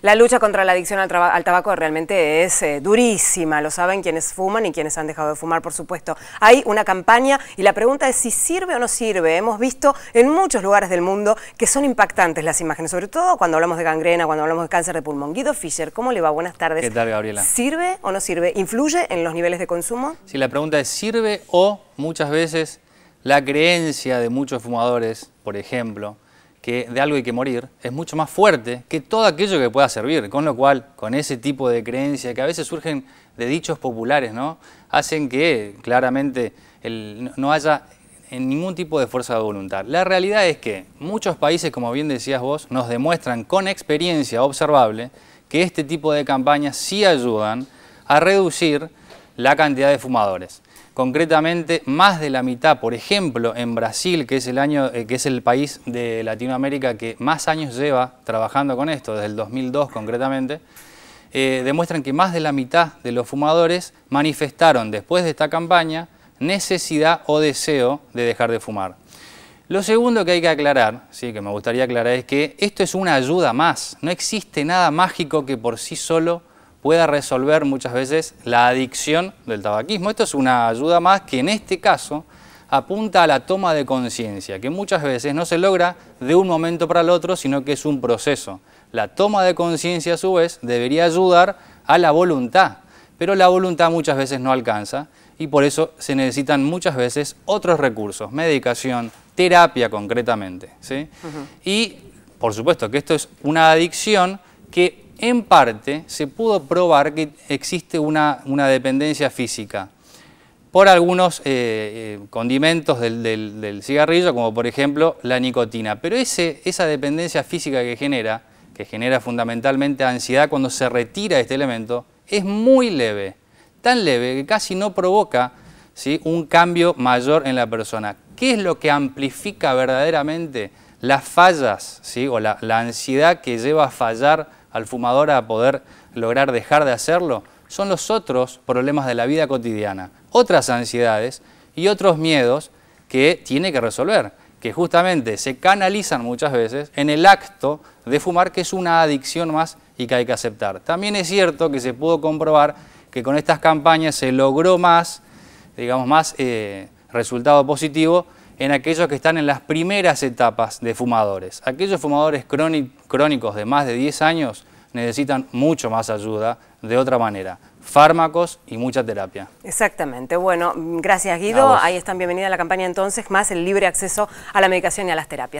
La lucha contra la adicción al, tabaco realmente es eh, durísima, lo saben quienes fuman y quienes han dejado de fumar, por supuesto. Hay una campaña y la pregunta es si sirve o no sirve. Hemos visto en muchos lugares del mundo que son impactantes las imágenes, sobre todo cuando hablamos de gangrena, cuando hablamos de cáncer de pulmón. Guido Fischer, ¿cómo le va? Buenas tardes. ¿Qué tal, Gabriela? ¿Sirve o no sirve? ¿Influye en los niveles de consumo? Sí, la pregunta es ¿sirve o muchas veces la creencia de muchos fumadores, por ejemplo, que de algo hay que morir es mucho más fuerte que todo aquello que pueda servir, con lo cual, con ese tipo de creencias que a veces surgen de dichos populares, ¿no? hacen que claramente no haya en ningún tipo de fuerza de voluntad. La realidad es que muchos países, como bien decías vos, nos demuestran con experiencia observable que este tipo de campañas sí ayudan a reducir la cantidad de fumadores. Concretamente, más de la mitad, por ejemplo, en Brasil, que es el, año, eh, que es el país de Latinoamérica que más años lleva trabajando con esto, desde el 2002 concretamente, eh, demuestran que más de la mitad de los fumadores manifestaron después de esta campaña necesidad o deseo de dejar de fumar. Lo segundo que hay que aclarar, sí, que me gustaría aclarar, es que esto es una ayuda más. No existe nada mágico que por sí solo pueda resolver muchas veces la adicción del tabaquismo. Esto es una ayuda más que en este caso apunta a la toma de conciencia, que muchas veces no se logra de un momento para el otro, sino que es un proceso. La toma de conciencia a su vez debería ayudar a la voluntad, pero la voluntad muchas veces no alcanza y por eso se necesitan muchas veces otros recursos, medicación, terapia concretamente. ¿sí? Y por supuesto que esto es una adicción que en parte se pudo probar que existe una, dependencia física por algunos eh, eh, condimentos del, cigarrillo, como por ejemplo la nicotina. Pero esa dependencia física que genera, que genera fundamentalmente ansiedad cuando se retira este elemento, es muy leve, tan leve que casi no provoca un cambio mayor en la persona. ¿Qué es lo que amplifica verdaderamente las fallas o la ansiedad que lleva a fallar al fumador a poder lograr dejar de hacerlo, son los otros problemas de la vida cotidiana, otras ansiedades y otros miedos que tiene que resolver, que justamente se canalizan muchas veces en el acto de fumar, que es una adicción más y que hay que aceptar. También es cierto que se pudo comprobar que con estas campañas se logró más, digamos, más eh, resultado positivo en aquellos que están en las primeras etapas de fumadores. Aquellos fumadores crónicos de más de 10 años necesitan mucho más ayuda de otra manera. Fármacos y mucha terapia. Exactamente. Bueno, gracias Guido. Ahí están bienvenida a la campaña entonces, más el libre acceso a la medicación y a las terapias.